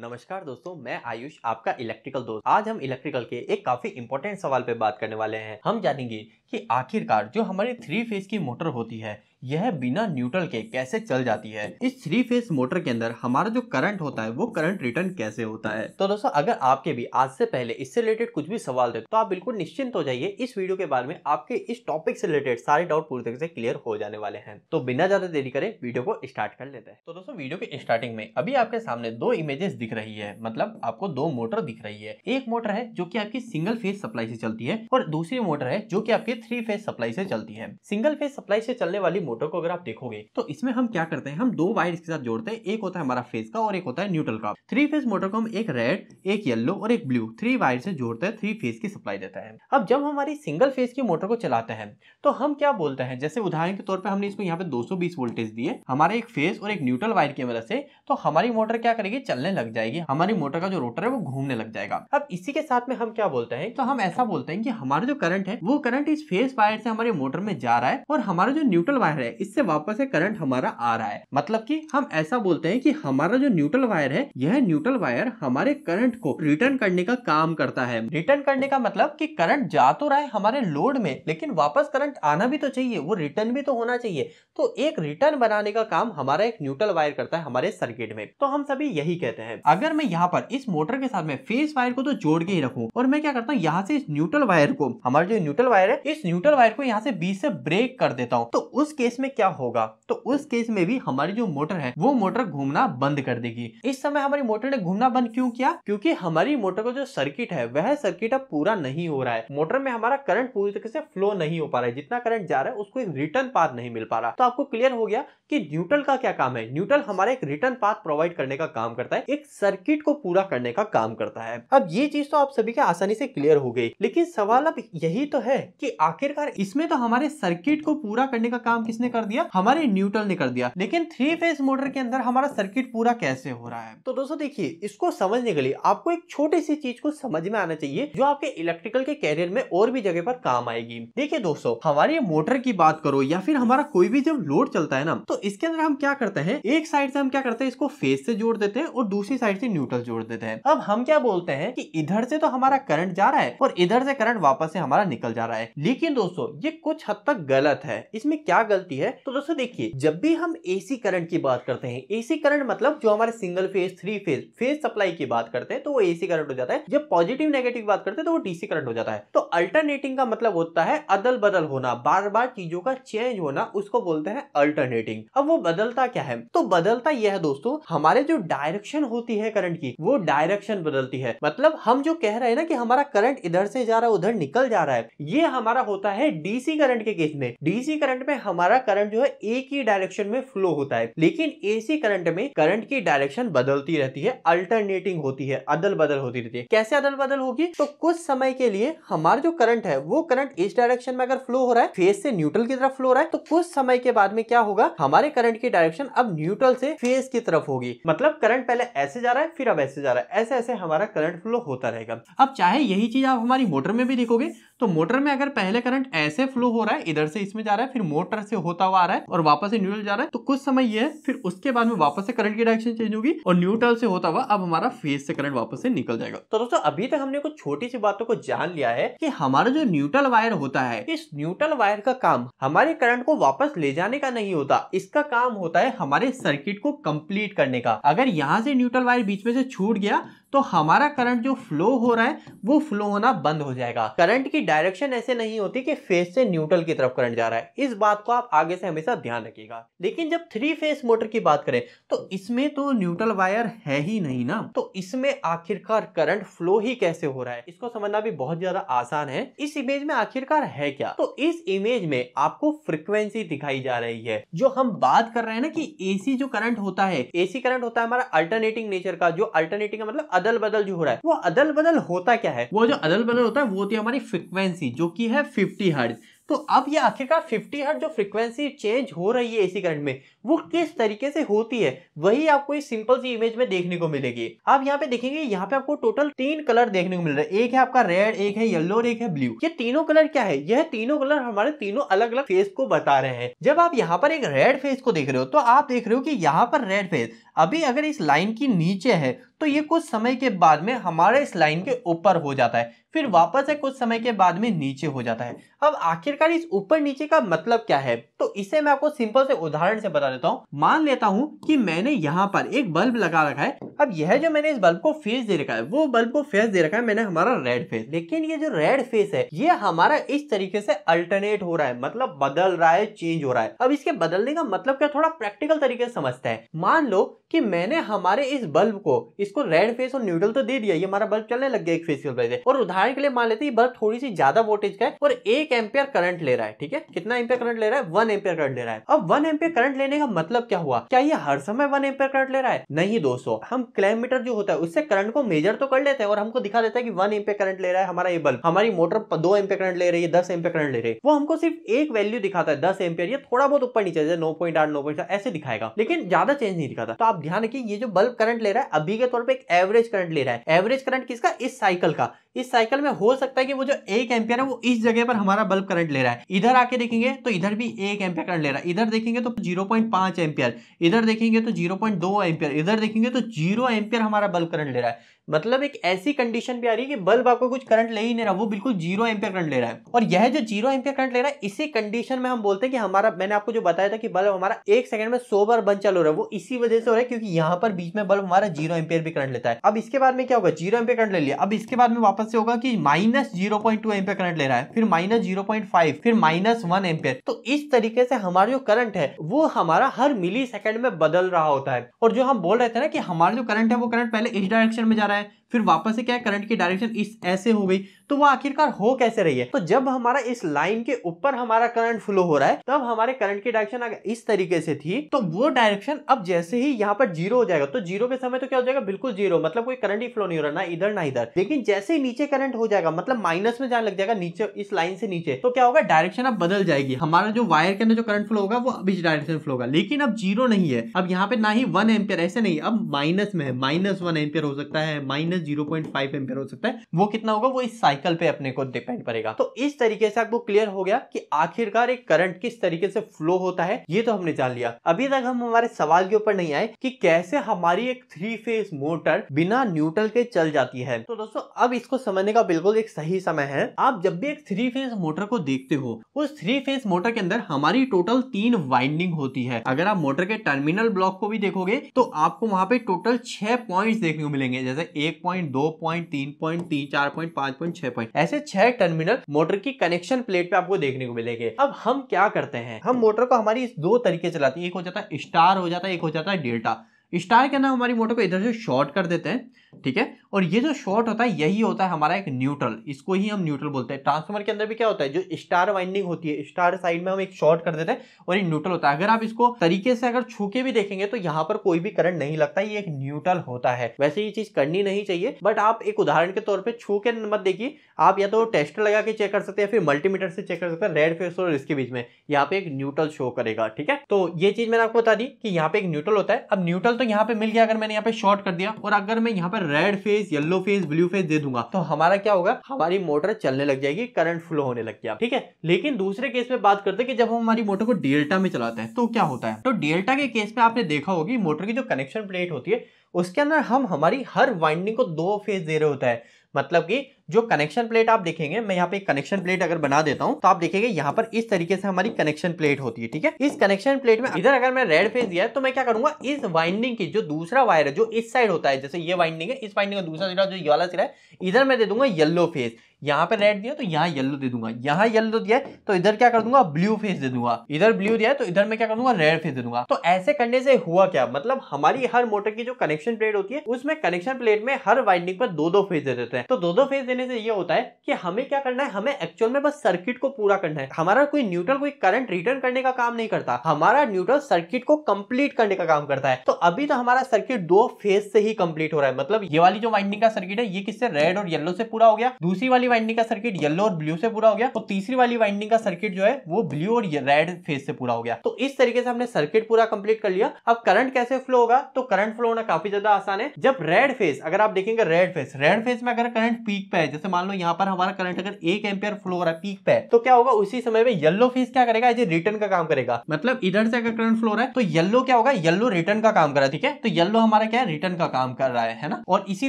नमस्कार दोस्तों मैं आयुष आपका इलेक्ट्रिकल दोस्त आज हम इलेक्ट्रिकल के एक काफी इंपॉर्टेंट सवाल पे बात करने वाले हैं हम जानेंगे कि आखिरकार जो हमारी थ्री फेज की मोटर होती है यह बिना न्यूट्रल के कैसे चल जाती है इस थ्री फेस मोटर के अंदर हमारा जो करंट होता है वो करंट रिटर्न कैसे होता है तो दोस्तों अगर आपके भी आज से पहले इससे रिलेटेड कुछ भी सवाल थे तो आप बिल्कुल निश्चिंत हो जाइए इस वीडियो के बारे में आपके इस टॉपिक से रिलेटेड सारे डाउट पूरी तरीके से क्लियर हो जाने वाले हैं तो बिना ज्यादा देरी करे वीडियो को स्टार्ट कर लेते हैं तो दोस्तों वीडियो के स्टार्टिंग में अभी आपके सामने दो इमेजेस दिख रही है मतलब आपको दो मोटर दिख रही है एक मोटर है जो की आपकी सिंगल फेज सप्लाई से चलती है और दूसरी मोटर है जो की आपकी थ्री फेज सप्लाई से चलती है सिंगल फेज सप्लाई से चलने वाली मोटर को अगर आप देखोगे तो इसमें हम क्या करते हैं हम दो वायर इसके साथ जोड़ते हैं एक होता है हमारा फेस का और एक होता है न्यूट्रल का थ्री फेस मोटर को हम एक रेड एक येलो और एक ब्लू थ्री वायर से जोड़ते हैं थ्री फेस की सप्लाई देता है अब जब हमारी सिंगल फेस की मोटर को चलाते हैं तो हम क्या बोलते हैं जैसे उदाहरण के तौर पर हमने इसको यहाँ पे दो वोल्टेज दिए हमारे एक फेस और एक न्यूट्रल वायर की मदद से तो हमारी मोटर क्या करेगी चलने लग जाएगी हमारी मोटर का जो रोटर है वो घूमने लग जाएगा अब इसी के साथ में हम क्या बोलते हैं तो हम ऐसा बोलते हैं कि हमारा जो करंट है वो करंट इस फेस वायर से हमारे मोटर में जा रहा है और हमारा जो न्यूट्रल वायर वायर है इससे वापस से करंट हमारा आ रहा है मतलब कि हम ऐसा बोलते हैं कि हमारा जो न्यूट्रल वायर है यह न्यूट्रल वायर हमारे करंट को रिटर्न करने का काम करता है रिटर्न करने का मतलब कि करंट जा तो रहा है हमारे लोड में लेकिन वापस करंट आना भी तो चाहिए वो रिटर्न भी तो होना चाहिए तो एक रिटर्न बनाने का काम हमारा एक न्यूट्रल वायर करता है हमारे सर्किट में तो हम सभी यही कहते हैं अगर मैं यहाँ पर इस मोटर के साथ में फेस वायर को तो जोड़ के ही रखूँ और मैं क्या करता हूँ यहाँ से इस न्यूट्रल वायर को हमारा जो न्यूट्रल वायर है इस न्यूट्रल वायर को यहाँ से बीच से ब्रेक कर देता हूँ तो उसके केस में क्या होगा तो उस केस में भी हमारी जो मोटर है वो मोटर घूमना बंद कर देगी इस समय हमारी मोटर ने घूमना बंद क्यों किया क्योंकि हमारी मोटर का जो सर्किट है वह सर्किट अब पूरा नहीं हो रहा है मोटर में हमारा करंट पूरी तरीके से फ्लो नहीं हो पा रहा है जितना करंट जा रहा है उसको एक रिटर्न पाथ नहीं मिल पा रहा तो आपको क्लियर हो गया कि न्यूट्रल का क्या काम है न्यूट्रल हमारा एक रिटर्न पाथ प्रोवाइड करने का काम करता है एक सर्किट को पूरा करने का काम करता है अब ये चीज तो आप सभी के आसानी से क्लियर हो गई लेकिन सवाल अब यही तो है कि आखिरकार इसमें तो हमारे सर्किट को पूरा करने का काम किस किसने कर दिया हमारे न्यूट्रल ने कर दिया लेकिन थ्री फेज मोटर के अंदर हमारा सर्किट पूरा कैसे हो रहा है तो दोस्तों देखिए इसको समझने के लिए आपको एक छोटी सी चीज को समझ में आना चाहिए जो आपके इलेक्ट्रिकल के कैरियर में और भी जगह पर काम आएगी देखिए दोस्तों हमारी मोटर की बात करो या फिर हमारा कोई भी जब लोड चलता है ना तो इसके अंदर हम क्या करते हैं एक साइड से हम क्या करते हैं इसको फेज से जोड़ देते हैं और दूसरी साइड से न्यूट्रल जोड़ देते हैं अब हम क्या बोलते हैं कि इधर से तो हमारा करंट जा रहा है और इधर से करंट वापस से हमारा निकल जा रहा है लेकिन दोस्तों ये कुछ हद तक गलत है इसमें क्या गलती सकती है तो दोस्तों देखिए जब भी हम एसी करंट की बात करते हैं एसी करंट मतलब जो हमारे single phase three phase phase supply की बात करते हैं तो वो एसी करंट हो जाता है जब पॉजिटिव नेगेटिव बात करते हैं तो वो डीसी करंट हो जाता है तो अल्टरनेटिंग का मतलब होता है अदल बदल होना बार बार चीजों का चेंज होना उसको बोलते हैं अल्टरनेटिंग अब वो बदलता क्या है तो बदलता यह है दोस्तों हमारे जो डायरेक्शन होती है करंट की वो डायरेक्शन बदलती है मतलब हम जो कह रहे हैं ना कि हमारा करंट इधर से जा रहा है उधर निकल जा रहा है ये हमारा होता है डीसी करंट के केस में डीसी करंट में हमारा सारा करंट जो है एक ही डायरेक्शन में फ्लो होता है लेकिन एसी करंट में करंट की डायरेक्शन बदलती रहती है अल्टरनेटिंग होती है अदल बदल होती रहती है कैसे अदल बदल होगी तो कुछ समय के लिए हमारा जो करंट है वो करंट इस डायरेक्शन में अगर फ्लो हो रहा है फेस से न्यूट्रल की तरफ फ्लो हो रहा है तो कुछ समय के बाद में क्या होगा हमारे करंट की डायरेक्शन अब न्यूट्रल से फेस की तरफ होगी मतलब करंट पहले ऐसे जा रहा है फिर अब ऐसे जा रहा है ऐसे ऐसे हमारा करंट फ्लो होता रहेगा अब चाहे यही चीज आप हमारी मोटर में भी देखोगे तो मोटर में अगर पहले करंट ऐसे फ्लो हो रहा है इधर से इसमें जा रहा है फिर मोटर से होता हुआ आ रहा है और वापस से न्यूट्रल जा रहा है तो कुछ समय ये फिर उसके बाद में वापस से करंट की डायरेक्शन चेंज होगी और न्यूट्रल से होता हुआ अब हमारा फेस से करंट वापस से निकल जाएगा तो दोस्तों अभी तक हमने कुछ छोटी सी बातों को जान लिया है की हमारा जो न्यूट्रल वायर होता है इस न्यूट्रल वायर का काम हमारे करंट को वापस ले जाने का नहीं होता इसका काम होता है हमारे सर्किट को कम्प्लीट करने का अगर यहाँ से न्यूट्रल वायर बीच में से छूट गया तो हमारा करंट जो फ्लो हो रहा है वो फ्लो होना बंद हो जाएगा करंट की डायरेक्शन ऐसे नहीं होती कि फेस से न्यूट्रल की तरफ करंट जा रहा है इस बात को आप आगे से हमेशा ध्यान रखिएगा लेकिन जब थ्री फेस मोटर की बात करें तो इसमें तो न्यूट्रल वायर है ही नहीं ना तो इसमें आखिरकार करंट फ्लो ही कैसे हो रहा है इसको समझना भी बहुत ज्यादा आसान है इस इमेज में आखिरकार है क्या तो इस इमेज में आपको फ्रिक्वेंसी दिखाई जा रही है जो हम बात कर रहे हैं ना कि एसी जो करंट होता है एसी करंट होता है हमारा अल्टरनेटिंग नेचर का जो अल्टरनेटिंग मतलब अदल बदल जो हो रहा है वो अदल बदल होता क्या है वो जो अदल बदल होता है वो होती है हमारी फ्रिक्वेंसी फ्रिक्वेंसी जो कि है 50 हर्ट्ज तो अब ये आखिरकार 50 हर्ट जो फ्रिक्वेंसी चेंज हो रही है एसी करंट में वो किस तरीके से होती है वही आपको इस सिंपल सी इमेज में देखने को मिलेगी आप यहाँ पे देखेंगे यहाँ पे आपको टोटल तीन कलर देखने को मिल रहा है एक है आपका रेड एक है येलो और एक है ब्लू ये तीनों कलर क्या है यह तीनों कलर हमारे तीनों अलग अलग फेस को बता रहे हैं जब आप यहाँ पर एक रेड फेस को देख रहे हो तो आप देख रहे हो कि यहाँ पर रेड फेस अभी अगर इस लाइन की नीचे है तो ये कुछ समय के बाद में हमारा इस लाइन के ऊपर हो जाता है फिर वापस से कुछ समय के बाद में नीचे हो जाता है अब आखिरकार इस ऊपर नीचे का मतलब क्या है तो इसे मैं आपको सिंपल से उदाहरण से बता देता हूँ मान लेता हूँ कि मैंने यहाँ पर एक बल्ब लगा रखा है अब यह जो मैंने इस बल्ब को फेस दे रखा है वो बल्ब को फेस दे रखा है मैंने हमारा रेड फेस लेकिन ये जो रेड फेस है ये हमारा इस तरीके से अल्टरनेट हो रहा है मतलब बदल रहा है चेंज हो रहा है अब इसके बदलने का मतलब क्या थोड़ा प्रैक्टिकल तरीके से समझता है मान लो कि मैंने हमारे इस बल्ब को इसको रेड फेस और न्यूडल तो दे दिया ये हमारा बल्ब चलने लग गया एक फेस के और उदाहरण के लिए मान लेते हैं बल्ब थोड़ी सी ज्यादा वोल्टेज का है और एक एम्पियर करंट ले रहा है ठीक है कितना एम्पियर करंट ले रहा है वन एम्पियर करंट ले रहा है अब वन एम्पियर करंट लेने का मतलब क्या हुआ क्या ये हर समय वन एम्पियर करंट ले रहा है नहीं दोस्तों हम क्लाइमीटर जो होता है उससे करंट को मेजर तो कर लेते हैं और हमको दिखा देता है कि वन एम्पियर करंट ले रहा है हमारा ये बल्ब हमारी मोटर दो एम्पियर करंट ले रही है दस एम्पियर करंट ले रही है वो हमको सिर्फ एक वैल्यू दिखाता है दस एम्पियर या थोड़ा बहुत ऊपर नीचे नौ पॉइंट आठ नौ पॉइंट ऐसे दिखाएगा लेकिन ज्यादा चेंज नहीं दिखाता तो आप ध्यान रखिए ये जो बल्ब करंट ले रहा है अभी के तौर पर एक एवरेज करंट ले रहा है एवरेज करंट किसका इस साइकिल का इस साइकिल में हो सकता है कि वो जो एक एम्पियर है वो इस जगह पर हमारा बल्ब करंट ले रहा है इधर आके देखेंगे तो इधर भी एक एम्पियर करंट ले रहा है इधर देखेंगे तो जीरो पॉइंट पांच एम्पियर इधर देखेंगे तो जीरो पॉइंट दो एम्पियर इधर देखेंगे तो जीरो एम्पियर हमारा बल्ब करंट ले रहा है मतलब एक ऐसी कंडीशन भी आ रही है कि बल्ब आपको कुछ करंट ले ही नहीं रहा वो बिल्कुल जीरो एम्पियर करंट ले रहा है और यह जो जीरो एम्पियर करंट ले रहा है इसी कंडीशन में हम बोलते हैं कि हमारा मैंने आपको जो बताया था कि बल्ब हमारा एक सेकंड में सो बार बंद चालू रहा है वो इसी वजह से हो रहा है क्योंकि यहाँ पर बीच में बल्ब हमारा जीरो एम्पियर भी करंट लेता है अब इसके बाद में क्या होगा जीरो एम्पियर करंट ले लिया अब इसके बाद में वापस से होगा कि minus zero point two ampere current ले रहा है फिर माइनस जीरो पॉइंट फाइव फिर माइनस वन एम्पियर तो इस तरीके से हमारा जो करंट है वो हमारा हर मिली सेकंड में बदल रहा होता है और जो हम बोल रहे थे ना कि हमारा जो करंट है वो करंट पहले इस डायरेक्शन में जा रहा है फिर वापस से क्या है करंट की डायरेक्शन इस ऐसे हो गई तो वो आखिरकार हो कैसे रही है तो जब हमारा इस लाइन के ऊपर हमारा करंट फ्लो हो रहा है तब हमारे करंट की डायरेक्शन अगर इस तरीके से थी तो वो डायरेक्शन अब जैसे ही यहाँ पर जीरो हो जाएगा तो जीरो के समय तो क्या हो जाएगा बिल्कुल जीरो मतलब कोई करंट ही फ्लो नहीं हो रहा ना इधर ना इधर लेकिन जैसे ही नीचे करंट हो जाएगा मतलब माइनस में जाने लग जाएगा नीचे इस लाइन से नीचे तो क्या होगा डायरेक्शन अब बदल जाएगी हमारा जो वायर के अंदर जो करंट फ्लो होगा वो अब इस डायरेक्शन फ्लो होगा लेकिन अब जीरो नहीं है अब यहाँ पे ना ही वन एम्पियर ऐसे नहीं अब माइनस में है माइनस वन एम्पियर हो सकता है माइनस से जीरो पॉइंट फाइव एम्पेयर हो सकता है वो कितना होगा वो इस साइकिल पे अपने को डिपेंड करेगा तो इस तरीके से आपको क्लियर हो गया कि आखिरकार एक करंट किस तरीके से फ्लो होता है ये तो हमने जान लिया अभी तक हम हमारे सवाल के ऊपर नहीं आए कि कैसे हमारी एक थ्री फेज मोटर बिना न्यूट्रल के चल जाती है तो दोस्तों अब इसको समझने का बिल्कुल एक सही समय है आप जब भी एक थ्री फेज मोटर को देखते हो उस थ्री फेज मोटर के अंदर हमारी टोटल तीन वाइंडिंग होती है अगर आप मोटर के टर्मिनल ब्लॉक को भी देखोगे तो आपको वहां पे टोटल छह पॉइंट्स देखने को मिलेंगे जैसे एक पॉइंट दो पॉइंट तीन पॉइंट तीन चार पॉइंट पांच पॉइंट छह पॉइंट ऐसे छह टर्मिनल मोटर की कनेक्शन प्लेट पे आपको देखने को मिलेंगे अब हम क्या करते हैं हम मोटर को हमारी दो तरीके चलाते हैं एक हो जाता है स्टार हो जाता है एक हो जाता है डेल्टा स्टार के अंदर हमारी मोटर को इधर से शॉर्ट कर देते हैं ठीक है और ये जो शॉर्ट होता है यही होता है हमारा एक न्यूट्रल इसको ही हम न्यूट्रल बोलते हैं ट्रांसफार्मर के अंदर भी क्या होता है जो स्टार वाइंडिंग होती है स्टार साइड में हम एक शॉर्ट कर देते हैं और ये न्यूट्रल होता है अगर आप इसको तरीके से अगर छू के भी देखेंगे तो यहाँ पर कोई भी करंट नहीं लगता ये एक न्यूट्रल होता है वैसे ये चीज करनी नहीं चाहिए बट आप एक उदाहरण के तौर पर छू के मत देखिए आप या तो टेस्टर लगा के चेक कर सकते हैं फिर मल्टीमीटर से चेक कर सकते हैं रेड फेस और इसके बीच में यहाँ पे एक न्यूट्रल शो करेगा ठीक है तो ये चीज मैंने आपको बता दी कि यहाँ पे एक न्यूट्रल होता है अब न्यूट्रल तो यहाँ पे मिल गया अगर मैंने यहाँ पे शॉर्ट कर दिया और अगर मैं यहाँ पे पर red phase yellow phase blue phase दे दूंगा तो हमारा क्या होगा हमारी मोटर चलने लग जाएगी करंट फ्लो होने लग गया ठीक है लेकिन दूसरे केस में बात करते हैं कि जब हम हमारी मोटर को डेल्टा में चलाते हैं तो क्या होता है तो डेल्टा के केस में आपने देखा होगी मोटर की जो कनेक्शन प्लेट होती है उसके अंदर हम हमारी हर वाइंडिंग को दो फेज दे रहे होता है मतलब कि जो कनेक्शन प्लेट आप देखेंगे मैं यहाँ पे कनेक्शन प्लेट अगर बना देता हूँ तो आप देखेंगे यहाँ पर इस तरीके से हमारी कनेक्शन प्लेट होती है ठीक है इस कनेक्शन प्लेट में इधर अगर मैं रेड फेस दिया है तो मैं क्या करूंगा इस वाइंडिंग की जो दूसरा वायर है जो इस साइड होता है जैसे ये वाइंडिंग है इस वाइंडिंग का दूसरा सिरा जो ये वाला सिरा है इधर मैं दे दूंगा येलो फेस यहाँ पे रेड दिया तो यहाँ येलो दे दूंगा यहाँ येलो दिया तो इधर क्या कर दूंगा ब्लू फेस दे दूंगा इधर ब्लू दिया तो इधर मैं क्या करूंगा रेड फेस दे दूंगा तो ऐसे करने से हुआ क्या मतलब हमारी हर मोटर की जो कनेक्शन प्लेट होती है उसमें कनेक्शन प्लेट में हर वाइंडिंग पर दो दो फेज दे देते हैं तो दो दो फेज देने से ये होता है कि हमें क्या करना है हमें एक्चुअल में बस सर्किट को पूरा करना है हमारा कोई न्यूट्रल कोई करंट रिटर्न करने का काम नहीं करता हमारा न्यूट्रल सर्किट को कंप्लीट करने का काम करता है तो अभी तो हमारा सर्किट दो फेज से ही कंप्लीट हो रहा है मतलब ये वाली जो वाइंडिंग का सर्किट है ये किससे रेड और येलो से पूरा हो गया दूसरी वाली वाली वाइंडिंग का सर्किट येलो और ब्लू से पूरा हो गया और तीसरी वाली वाइंडिंग का सर्किट जो है वो ब्लू और रेड फेस से पूरा हो गया तो इस तरीके से हमने सर्किट पूरा कंप्लीट कर लिया अब करंट कैसे फ्लो होगा तो करंट फ्लो होना काफी ज्यादा आसान है जब रेड फेस अगर आप देखेंगे रेड फेस रेड फेस में अगर करंट पीक पे है जैसे मान लो यहाँ पर हमारा करंट अगर एक एम्पियर फ्लो हो रहा है पीक पे है तो क्या होगा उसी समय में येलो फेस क्या करेगा ये रिटर्न का काम करेगा मतलब इधर से अगर करंट फ्लो रहा है तो येलो क्या होगा येलो रिटर्न का काम कर रहा है ठीक है तो येलो हमारा क्या है रिटर्न का काम कर रहा है ना और इसी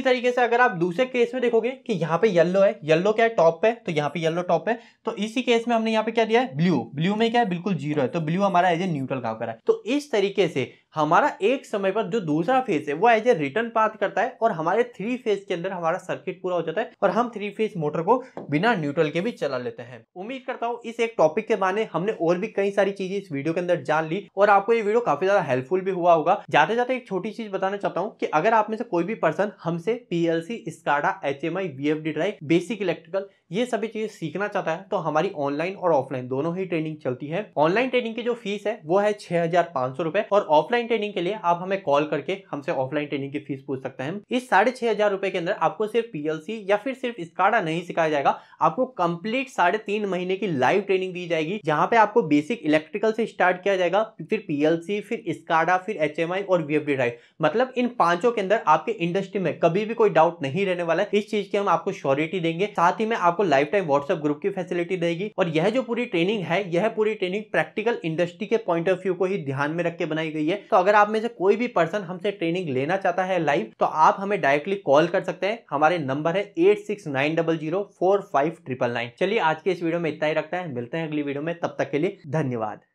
तरीके से अगर आप दूसरे केस में देखोगे की यहाँ पे येलो है येलो येलो क्या है टॉप पे तो यहाँ पे येलो टॉप है तो इसी केस में हमने यहाँ पे क्या दिया है ब्लू ब्लू में क्या है बिल्कुल जीरो है तो ब्लू हमारा एज ए न्यूट्रल काम कर रहा है तो इस तरीके से हमारा एक समय पर जो दूसरा फेज है वो एज ए रिटर्न पाथ करता है और हमारे थ्री फेज के अंदर हमारा सर्किट पूरा हो जाता है और हम थ्री फेज मोटर को बिना न्यूट्रल के भी चला लेते हैं उम्मीद करता हूँ इस एक टॉपिक के बारे हमने और भी कई सारी चीजें इस वीडियो के अंदर जान ली और आपको ये वीडियो काफी ज्यादा हेल्पफुल भी हुआ होगा जाते जाते एक छोटी चीज बताना चाहता हूँ कि अगर आप में से कोई भी पर्सन हमसे PLC SCADA H M I drive basic electric electrical ये सभी चीज़ें सीखना चाहता है तो हमारी ऑनलाइन और ऑफलाइन दोनों ही ट्रेनिंग चलती है ऑनलाइन ट्रेनिंग की जो फीस है वो है छह हजार पांच सौ रुपए और ऑफलाइन ट्रेनिंग के लिए आप हमें कॉल करके हमसे ऑफलाइन ट्रेनिंग की फीस पूछ सकते हैं इस साढ़े छह हजार रुपए के अंदर आपको सिर्फ पीएलसी या फिर सिर्फ स्काडा नहीं सिखाया जाएगा आपको कंप्लीट साढ़े तीन महीने की लाइव ट्रेनिंग दी जाएगी जहाँ पे आपको बेसिक इलेक्ट्रिकल से स्टार्ट किया जाएगा फिर पीएलसी फिर स्काडा फिर एच और वीएफडी ड्राइव मतलब इन पांचों के अंदर आपके इंडस्ट्री में कभी भी कोई डाउट नहीं रहने वाला है इस चीज की हम आपको श्योरिटी देंगे साथ साथ ही में आपको लाइफ टाइम व्हाट्सएप ग्रुप की फैसिलिटी देगी और यह जो पूरी ट्रेनिंग है यह पूरी ट्रेनिंग प्रैक्टिकल इंडस्ट्री के पॉइंट ऑफ व्यू को ही ध्यान में रख के बनाई गई है तो अगर आप में से कोई भी पर्सन हमसे ट्रेनिंग लेना चाहता है लाइव तो आप हमें डायरेक्टली कॉल कर सकते हैं हमारे नंबर है एट चलिए आज के इस वीडियो में इतना ही रखता है मिलते हैं अगली वीडियो में तब तक के लिए धन्यवाद